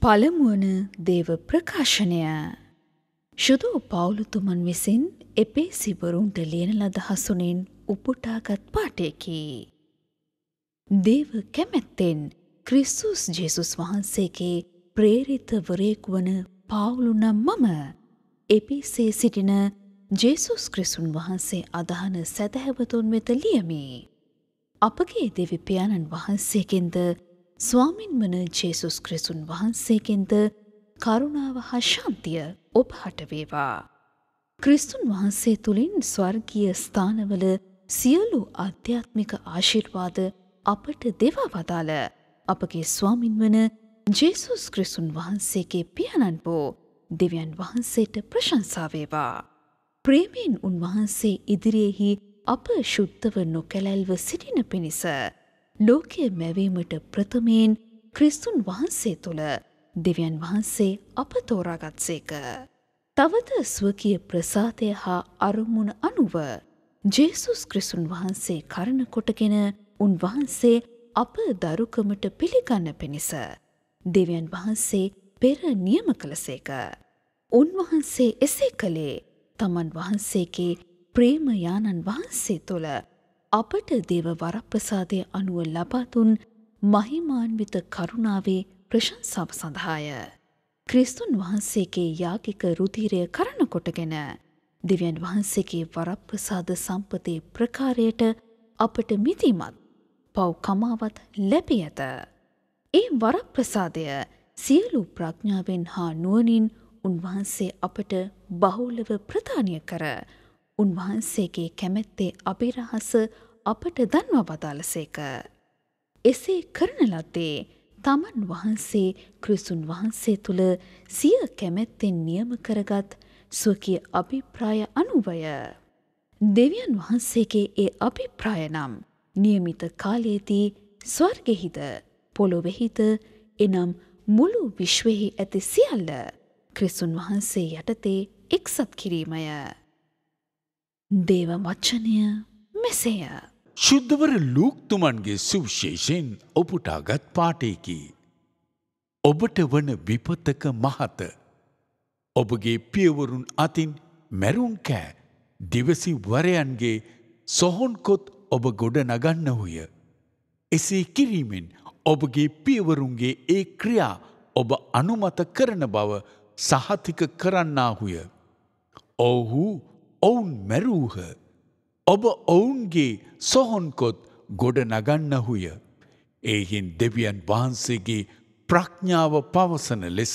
පළමුවන දේව ප්‍රකාශනය ශුදෝ පවුලුතුමන් විසින් එපේ සිවරුන්ට ලියන ලද හසුනින් උපුටාගත් පාටයකි. දේව කැමැත්තෙන් ක්‍රිස්සුස් ජෙසුස් වහන්සේගේ ප්‍රේරිතවරයෙක් වන පාවුලුනම් මම එපිසේ සිටින ජෙසුස් ක්‍රිසුන් වහන්සේ අදහන සැදැහැවතුන් වෙත ලියමේ. අපගේ දෙවිපාණන් වහන්සේකෙන්ද ස්වාමින් වන ජේසුස් ක්‍රිසුන් වහන්සේගෙන්ද කරුණාව හා ශන්තිය ඔබ හටවේවා. ක්‍රිස්තුන් වහන්සේ තුළින් ස්වර්ගිය ස්ථානවල සියලු අධ්‍යාත්මික ආශිර්වාද අපට දෙවා වදාළ අපගේ ස්වාමින් වන ජේසුස් ක්‍රිසුන් වහන්සේගේ පියණන් වෝ දෙවියන් වහන්සේට ප්‍රශංසාවේවා. ප්‍රේමයෙන් උන්වහන්සේ ඉදිරියෙහි අප ශුද්ධව නොකැලැල්ව සිටින පිණිස ලෝකය මැවීමට ප්‍රථමයෙන් ක්‍රිස්තුන් වහන්සේ තුළ දෙවියන් වහන්සේ අප තෝරාගත්සේක. තවද ස්වකය ප්‍රසාතය හා අරමුණ අනුව ජේසුස් ක්‍රිසුන් වහන්සේ කරන කොටගෙන උන්වහන්සේ අප දරුකමට පිළිගන්න පිණිස. දෙවියන් වහන්සේ පෙර නියම කළසේක. උන්වහන්සේ එසේ කළේ තමන් වහන්සේගේ ප්‍රේමයාණන් වහන්සේ තුළ අපට දේව වරප්‍රසාදය අනුව ලබාතුන් මහිමාන්විත කරුණාවේ ප්‍රශංසාව සඳහාය. ක්‍රිස්තුන් වහන්සේගේ යාගික රුධීරය කරන කොටගෙන දෙවියන් වහන්සේගේ වරප්‍රසාද සම්පතේ ප්‍රකාරයට අපට මිතිමත් පව්කමාවත් ලැබි ඇත. ඒ වරප්‍රසාදය සියලු ප්‍රඥාවෙන් හා නුවනින් උන්වහන්සේ අපට බහුලව ප්‍රධානය කර උන්වහන්සේගේ කැමැත්තේ අභිරහස අපට දන්වා වදාලසේක. එසේ කරන ලද්දේ තමන් වහන්සේ ක්‍රිසුන් වහන්සේ තුළ සිය කැමැත්තෙන් නියම කරගත් ස්වකිය අභිප්‍රාය අනුවය. දෙවියන් වහන්සේගේ ඒ අභිප්‍රායනම් නියමිත කාලයේදී ස්වර්ගෙහිද පොළොවෙහිද එනම් මුළු විශ්වෙහි ඇති සියල්ල ක්‍රිසුන් වහන්සේ යටතේ එක්සත් කිරීමය. දේව වච්චනය මෙසේය. ශුද්ධවර ලූක්තුමන්ගේ සුවිශේෂයෙන් ඔපුටාගත් පාටයකි. ඔබට වන විපතක මහත. ඔබගේ පියවරුන් අතින් මැරුම් කෑ දිවසි වරයන්ගේ සොහොන්කොත් ඔබ ගොඩ නගන්න හුය. එසේ කිරීමෙන් ඔබගේ පියවරුන්ගේ ඒ ක්‍රියා ඔබ අනුමත කරන බව සහතික කරන්නාහුය. ඔවුහු ඔවුන් මැරූහ. ඔබ ඔවුන්ගේ සොහොන්කොත් ගොඩ නගන්නහුය. ඒහින් දෙවියන් වහන්සේගේ ප්‍රඥාව පවසන ලෙස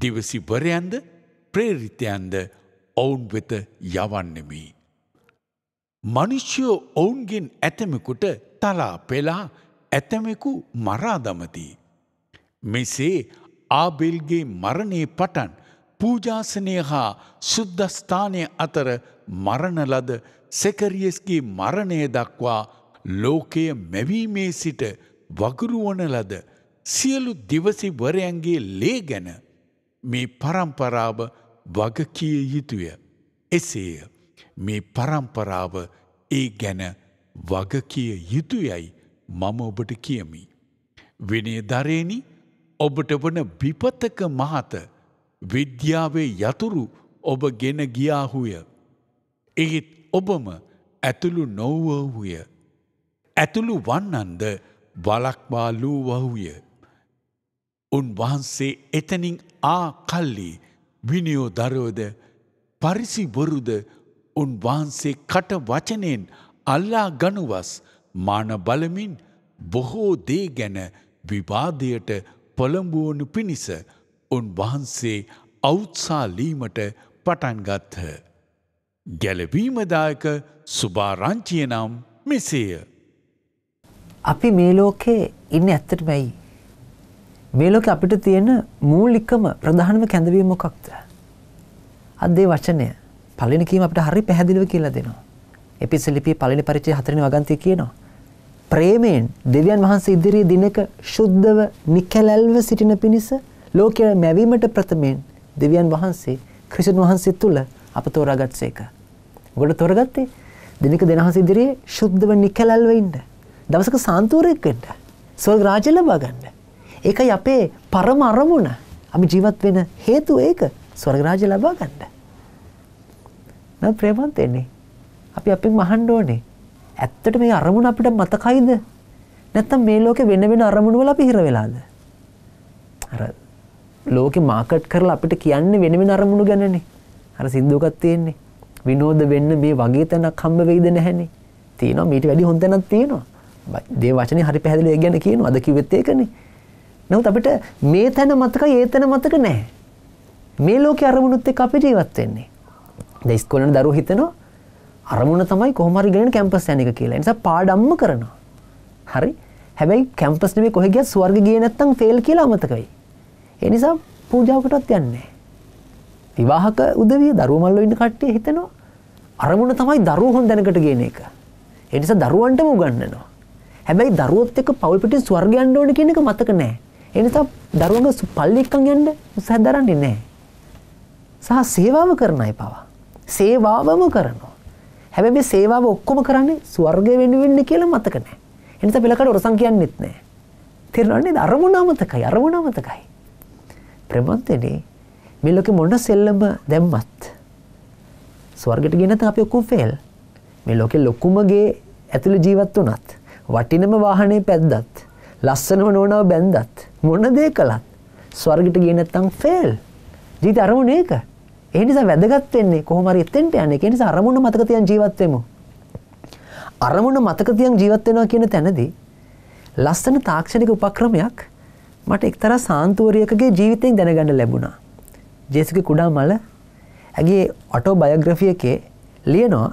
දිවසිවරයන්ද ප්‍රේරිතයන්ද ඔවුන් වෙත යවන්නෙමි. මනුෂ්‍යයෝ ඔවුන්ගෙන් ඇතමෙකුට තලා පෙලා ඇතමෙකු මරාදමති. මෙසේ ආබෙල්ගේ මරණයේ පටන් පූජාසනය හා සුද්ධස්ථානය අතර මරණලද සෙකරියස්ගේ මරණය දක්වා ලෝකය මැවීමේ සිට වගුරුවනලද සියලු දිවසිවරයන්ගේ ලේ ගැන මේ පරම්පරාව වගකිය යුතුය. එසේය මේ පරම්පරාව ඒ ගැන වගකිය යුතුයයි මම ඔබට කියමි. විනේ දරේනි ඔබට වන විපතක මහත විද්‍යාවේ යතුරු ඔබ ගෙන ගියාහුය. එහෙත් ඔබම ඇතුළු නොවවහුය. ඇතුළු වන්නන්ද වලක්වාලූ වහුය. උන් වහන්සේ එතනින් ආ කල්ලි විනියෝ දරෝද පරිසි බොරුද උන් වහන්සේ කට වචනයෙන් අල්ලා ගනුවස් මාන බලමින් බොහෝ දේ ගැන විවාදයට පොළඹුවනු පිණිස උන්වහන්සේ අවුත්සාලීමට පටන්ගත්හ. ගැලවීමදායක සුභාරංචිය නම් මෙසේය. අපි මේ ලෝකේ ඉන්න ඇත්තටමැයි. මේ ලෝක අපිට තියෙන මූලිකම ප්‍රධානම කැඳවීම මොකක්ද. අදේ වචනය පලිනිකීම අපට හරි පැහැදිලිව කියලා දෙනවා. එපිස ලිපි පලිනි පරිචය හතරනි වගන්තය කියනවා. ප්‍රේමයෙන් දෙවියන් වහන්සේ ඉදිරී දිනක ශුද්ධව නිකැලැල්ව සිටින පිණිස ලෝකයේ මැවීමට ප්‍රථමයෙන් දෙවියන් වහන්සේ ක්‍රිස්තුන් වහන්සේ තුල අප තෝරාගත්සේක. ගොඩ තෝරගත්තේ දිනක දෙනහස ඉදිරියේ සුද්ධව නිකලල්ව ඉන්න. දවසක සාන්තුවරයක් වෙන්න. ස්වර්ග රාජ්‍ය ලබා ගන්න. ඒකයි අපේ පරම අරමුණ. අපි ජීවත් වෙන හේතුව ඒක. ස්වර්ග රාජ්‍ය ලබා ගන්න. නම් ප්‍රේමන්ත එන්නේ. අපි අපෙන් මහන්න ඕනේ. ඇත්තට මේ අරමුණ අපිට මතකයිද? නැත්තම් මේ ලෝකේ වෙන වෙන අරමුණු වල අපි හිර වෙලාද? අර ලෝකෙ මාකට් කරලා අපිට කියන්නේ වෙන වෙන අරමුණු ගැනනේ. අර සින්දුවකක් තියෙන්නේ. විනෝද වෙන්න මේ වගේ තැනක් හම්බ වෙයිද නැහනේ. තියෙනවා මීට වැඩි හොඳ තැනක් තියෙනවා. දේ වචනේ හරි පැහැදිලිව ඒ ගැන කියනවා. අද කිව්වෙත් ඒකනේ. නමුත් අපිට මේ තැන මතකයි ඒ තැන මතක නැහැ. මේ ලෝකේ අරමුණුත් එක්ක අපි ජීවත් වෙන්නේ. දැන් ඉස්කෝලේ යන දරුවෝ හිතනවා අරමුණ තමයි කොහොම හරි ගෙනන කැම්පස් යන එක කියලා. ඒ නිසා පාඩම්ම කරනවා. හරි. හැබැයි කැම්පස් නෙමෙයි කොහෙ ගියත් ස්වර්ග ගියේ නැත්තම් ෆේල් කියලා අමතකයි. ඒ නිසා පූජාවකටත් යන්නේ විවාහක උදවිය දරුවෝ මල්ලෝ ඉන්න කට්ටිය හිතනවා අරමුණ තමයි දරුවෝ හොන් දැනකට ගේන එක. ඒ නිසා දරුවන්ටම උගන්වනවා. හැබැයි දරුවොත් එක්ක පවුල් පිටින් ස්වර්ග යන්න ඕන කියන එක මතක නැහැ. ඒ නිසා දරුවන්ගේ පල්ලික්කම් යන්න උත්සාහ දරන්නේ නැහැ. සහ සේවාව කරන අය පවා. සේවාවම කරනවා. හැබැයි මේ සේවාව ඔක්කොම කරන්නේ ස්වර්ගය වෙනුවෙන් කියලා මතක නැහැ. ඒ නිසා පෙළකට ඔරසම් කියන්නෙත් නැහැ. තේරෙනවද? අරමුණ අමතකයි. අරමුණ අමතකයි. ප්‍රබන්තනේ මේ ලෝකෙ මොන සෙල්ලම දැම්මත් ස්වර්ගයට ගියේ නැත්නම් අපි ඔක්කොම ෆේල්. මේ ලෝකෙ ලොකුම ගේ ඇතුළේ ජීවත් වුණත් වටිනම වාහනේ පැද්දත් ලස්සනම නෝනාව බැන්දත් මොන දේ කළත් ස්වර්ගයට ගියේ නැත්නම් ෆේල්. ජීවිත අරමුණ ඒක. ඒ නිසා වැදගත් වෙන්නේ කොහොම හරි එතෙන්ට යන්නේ. ඒ නිසා අරමුණ මතක තියන් ජීවත් වෙමු. අරමුණ මතක තියන් ජීවත් වෙනවා කියන තැනදී ලස්සන තාක්ෂණික උපක්‍රමයක් මට එක්තරා සාන්තුවරියකගේ ජීවිතයෙන් දැනගඩ ලැබුණා. ජේසුක කුඩා මල ඇගේ ඔටෝ බයග්‍රෆිය එකේ ලියනවා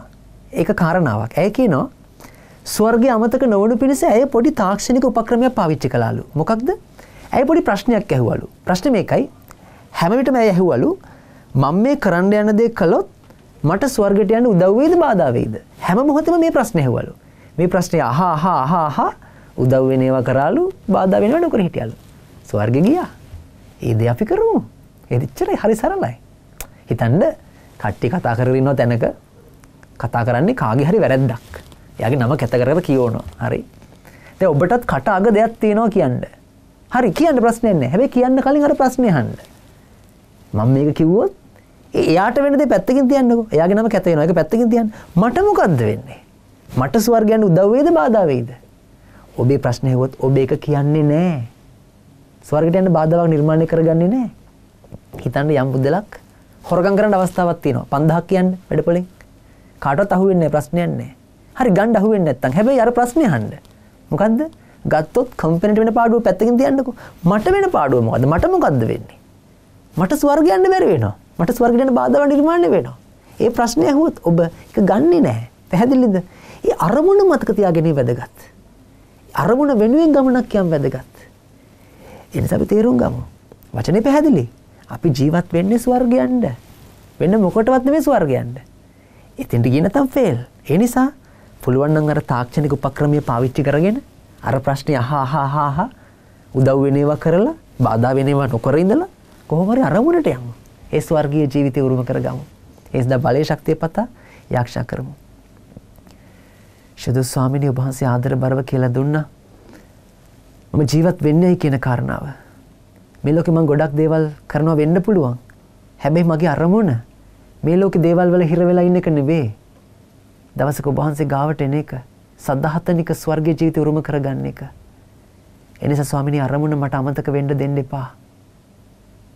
ඒක කාරණාවක් ඇය කියනවා ස්වර්ග අමතක නොවනු පිණිස ඇය පොඩි තාක්ෂණික උපක්‍රමය පාවිච්චි කලාලු මොකක්ද ඇය පොඩි ප්‍රශ්නයක් ඇහුවලු ප්‍රශ්න මේකයි හැමවිටම ඇය ඇහුවලු මං මේ කරන්න යන දෙ කළොත් මට ස්වර්ගට යන්න උදව්වේද බාධාවේද හැම මොහොතම මේ ප්‍රශ්න ඇහුවලු මේ ප්‍රශ්නය අහා හා හා හා උදව්වෙනේවා කරාලු බාධාවෙනවා නොකර හිටියලු ස්වර්ග ගියා. ඒ දේ අපි කරමු. එච්චරයි හරි සරලයි. හිතන්න කට්ටි කතා කරගෙන ඉන්න තැනක කතා කරන්නේ කාගේ හරි වැරද්දක්. එයාගේ නම කැත කරගෙන කියවනවා. හරි. දැන් ඔබටත් කට අග දෙයක් තියෙනවා කියන්න. හරි කියන්න ප්‍රශ්නයක් නැහැ. හැබැයි කියන්න කලින් අර ප්‍රශ්නේ අහන්න. මම මේක කිව්වොත් එයාට වෙන දේ පැත්තකින් තියන්නකෝ. එයාගේ නම කැත වෙනවා. ඒක පැත්තකින් තියන්න. මට මොකද්ද වෙන්නේ? මට ස්වර්ගයන් උදව් වේද බාධා වේද? ඔබේ ප්‍රශ්නේ හෙවොත් ඔබ ඒක කියන්නේ නැහැ. ස්වර්ගයට යන්න බාධාවක් නිර්මාණය කරගන්නේ නැහැ. හිතන්න යම් බුදලක් හොරගම් කරන්න අවස්ථාවක් තියෙනවා. 5000ක් කියන්නේ වැඩපොලෙන්. කාටවත් අහුවෙන්නේ නැහැ ප්‍රශ්නයක් නැහැ. හරි ගන්න අහුවෙන්නේ නැත්තම් හැබැයි අර ප්‍රශ්නේ අහන්න. මොකද්ද? ගත්තොත් කම්පැනිට වෙන පාඩුව පැත්තකින් තියන්නකෝ. මට වෙන පාඩුව මොකද්ද? මට මොකද්ද වෙන්නේ? මට ස්වර්ගය යන්න බැරි වෙනවා. මට ස්වර්ගයට යන බාධාවක් නිර්මාණය වෙනවා. ඒ ප්‍රශ්නේ අහුවොත් ඔබ ඒක ගන්නෙ නැහැ. පැහැදිලිද? ඒ අරමුණ මතක තියාගැනීම වැදගත්. අරමුණ වෙනුවෙන් ගමනක් යම් වැදගත්. එනිසා අපි තේරුම් ගමු. වචනේ පැහැදිලි. අපි ජීවත් වෙන්නේ ස්වර්ගයන්ද. වෙන මොකටවත් නෙමෙයි ස්වර්ගයන්ද. එතෙන්ට ගියේ නැතම් ෆේල්. ඒ නිසා පුළුවන් නම් අර තාක්ෂණික උපක්‍රමය පාවිච්චි කරගෙන අර ප්‍රශ්නේ අහා අහා අහා අහා උදව් වෙන ඒවා කරලා බාධා වෙන ඒවා නොකර ඉඳලා කොහොම හරි අරමුණට යමු. ඒ ස්වර්ගීය ජීවිතය උරුම කරගමු. ඒ නිසා බලයේ ශක්තිය පතා යාක්ෂා කරමු. ශුදු ස්වාමිනිය ඔබ වහන්සේ ආදර බරව කියලා දුන්නා. මම ජීවත් වෙන්නයි කියන කාරණාව. මේ ලෝකෙ මං ගොඩක් දේවල් කරනවා වෙන්න පුළුවන්. හැබැයි මගේ අරමුණ මේ ලෝකෙ දේවල් වල හිර වෙලා ඉන්න එක නෙවෙයි. දවසක ඔබ වහන්සේ ගාවට එන එක, සද්ධාතනික ස්වර්ගයේ ජීවිතය උරුම කරගන්න එක. එනිසා ස්වාමිනී අරමුණ මට අමතක වෙන්න දෙන්න එපා.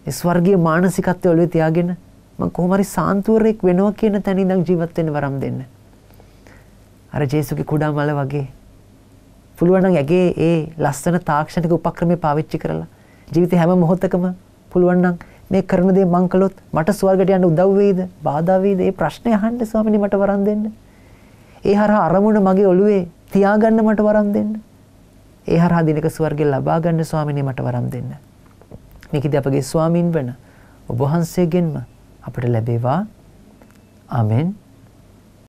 ඒ ස්වර්ගීය මානසිකත්වය ඔළුවේ තියාගෙන මං කොහොම හරි සාන්තුවරයෙක් වෙනවා කියන තැන ඉඳන් ජීවත් වෙන්න වරම් දෙන්න. අර ජේසුගේ කුඩා මල වගේ පුළුවන් නම් ඇගේ ඒ ලස්සන තාක්ෂණික උපක්‍රම පාවිච්චි කරලා ජීවිතේ හැම මොහොතකම පුළුවන් නම් මේ කරන දේ මං කළොත් මට ස්වර්ගයට යන්න උදව් වෙයිද බාධා වෙයිද ඒ ප්‍රශ්නේ අහන්න ස්වාමිනේ මට වරන් දෙන්න. ඒ හරහා අරමුණ මගේ ඔළුවේ තියාගන්න මට වරන් දෙන්න. ඒ හරහා දිනක ස්වර්ගය ලබා ගන්න ස්වාමිනේ මට වරන් දෙන්න. මේකදී අපගේ ස්වාමින් වන ඔබ වහන්සේගෙන්ම අපට ලැබේවා. ආමෙන්.